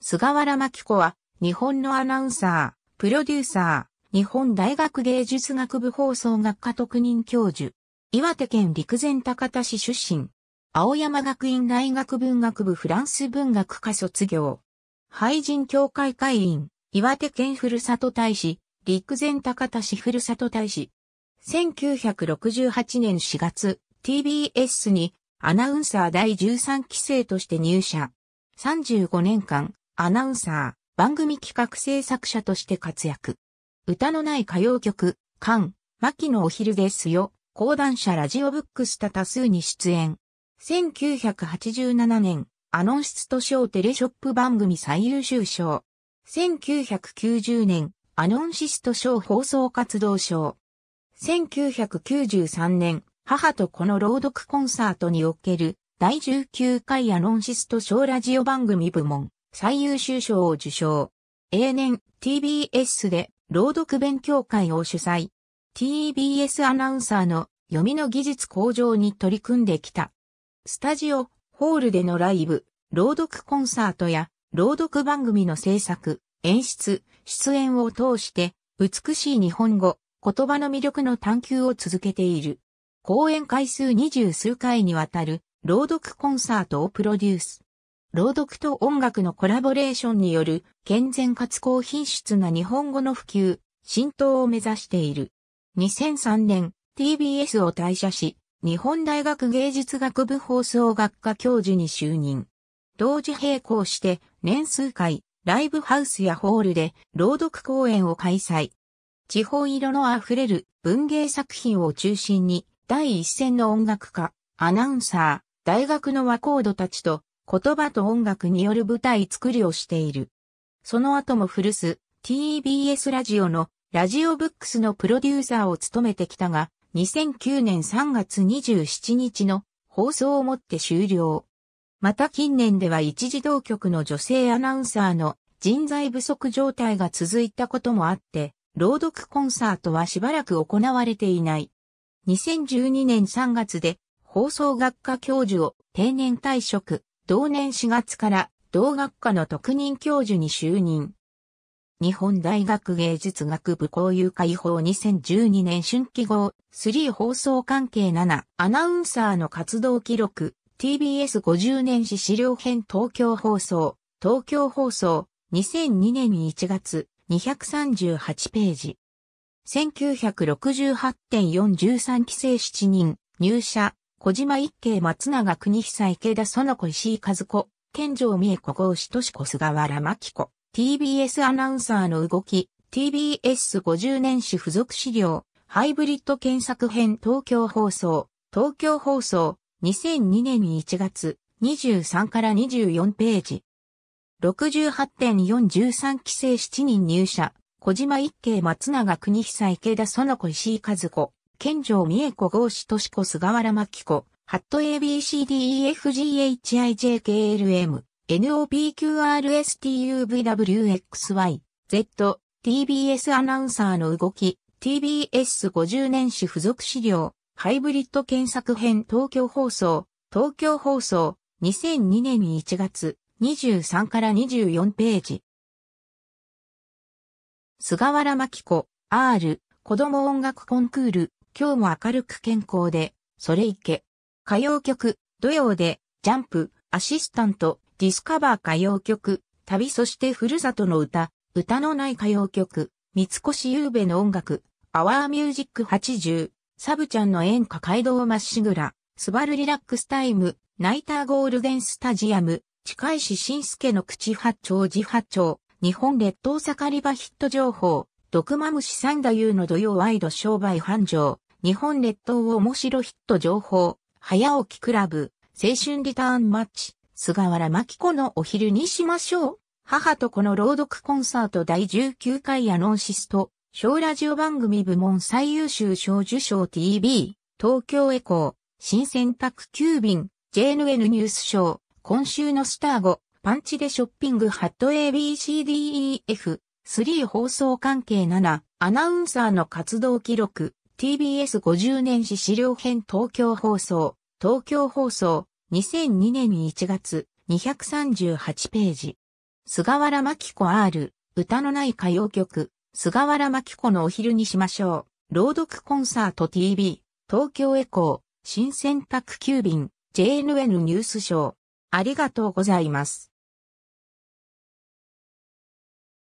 菅原真子は、日本のアナウンサー、プロデューサー、日本大学芸術学部放送学科特任教授、岩手県陸前高田市出身、青山学院大学文学部フランス文学科卒業、廃人協会会員、岩手県ふるさと大使、陸前高田市ふるさと大使、1968年4月、TBS にアナウンサー第13期生として入社、35年間、アナウンサー、番組企画制作者として活躍。歌のない歌謡曲、カン、マキのお昼ですよ、講談社ラジオブックスタ多数に出演。1987年、アノンシスト賞テレショップ番組最優秀賞。1990年、アノンシスト賞放送活動賞。1993年、母と子の朗読コンサートにおける第19回アノンシスト賞ラジオ番組部門。最優秀賞を受賞。永年 TBS で朗読勉強会を主催。TBS アナウンサーの読みの技術向上に取り組んできた。スタジオ、ホールでのライブ、朗読コンサートや朗読番組の制作、演出、出演を通して美しい日本語、言葉の魅力の探求を続けている。講演回数二十数回にわたる朗読コンサートをプロデュース。朗読と音楽のコラボレーションによる健全かつ高品質な日本語の普及、浸透を目指している。2003年、TBS を退社し、日本大学芸術学部放送学科教授に就任。同時並行して年数回、ライブハウスやホールで朗読公演を開催。地方色のあふれる文芸作品を中心に第一線の音楽家、アナウンサー、大学の和コードたちと言葉と音楽による舞台作りをしている。その後も古巣 TBS ラジオのラジオブックスのプロデューサーを務めてきたが、2009年3月27日の放送をもって終了。また近年では一時同局の女性アナウンサーの人材不足状態が続いたこともあって、朗読コンサートはしばらく行われていない。2012年3月で放送学科教授を定年退職。同年4月から同学科の特任教授に就任。日本大学芸術学部交友会法2012年春季号3放送関係7アナウンサーの活動記録 TBS50 年史資料編東京放送東京放送2002年1月238ページ1968.413期生7人入社小島一慶松永国久池田園子石井和子、健城美恵子郷志敏子菅原真紀子、TBS アナウンサーの動き、TBS50 年史付属資料、ハイブリッド検索編東京放送、東京放送、2002年1月、23から24ページ。68.413期生7人入社、小島一慶松永国久池田園子石井和子、県城三重子合志都市子菅原牧子、ハット ABCDEFGHIJKLM、NOPQRSTUVWXY、Z、TBS アナウンサーの動き、TBS50 年史付属資料、ハイブリッド検索編東京放送、東京放送、2002年1月、23から24ページ。菅原牧子、R、子供音楽コンクール、今日も明るく健康で、それいけ。歌謡曲、土曜で、ジャンプ、アシスタント、ディスカバー歌謡曲、旅そしてふるさとの歌、歌のない歌謡曲、三越ゆうべの音楽、アワーミュージック80、サブちゃんの演歌街道まっしぐら、スバルリラックスタイム、ナイターゴールデンスタジアム、近石慎介の口八丁自八丁、日本列島盛り場ヒット情報、毒マムシ三ユーの土曜ワイド商売繁盛、日本列島面白ヒット情報、早起きクラブ、青春リターンマッチ、菅原真紀子のお昼にしましょう。母と子の朗読コンサート第19回アノンシスト、小ラジオ番組部門最優秀賞受賞 TV、東京エコー、新選択9便、JNN ニュース賞、今週のスター後、パンチでショッピングハット ABCDEF、3放送関係7、アナウンサーの活動記録、TBS50 年史資料編東京放送、東京放送、2002年1月、238ページ。菅原真子 R、歌のない歌謡曲、菅原真子のお昼にしましょう。朗読コンサート TV、東京エコー、新選択急便、JNN ニュースショー。ありがとうございます。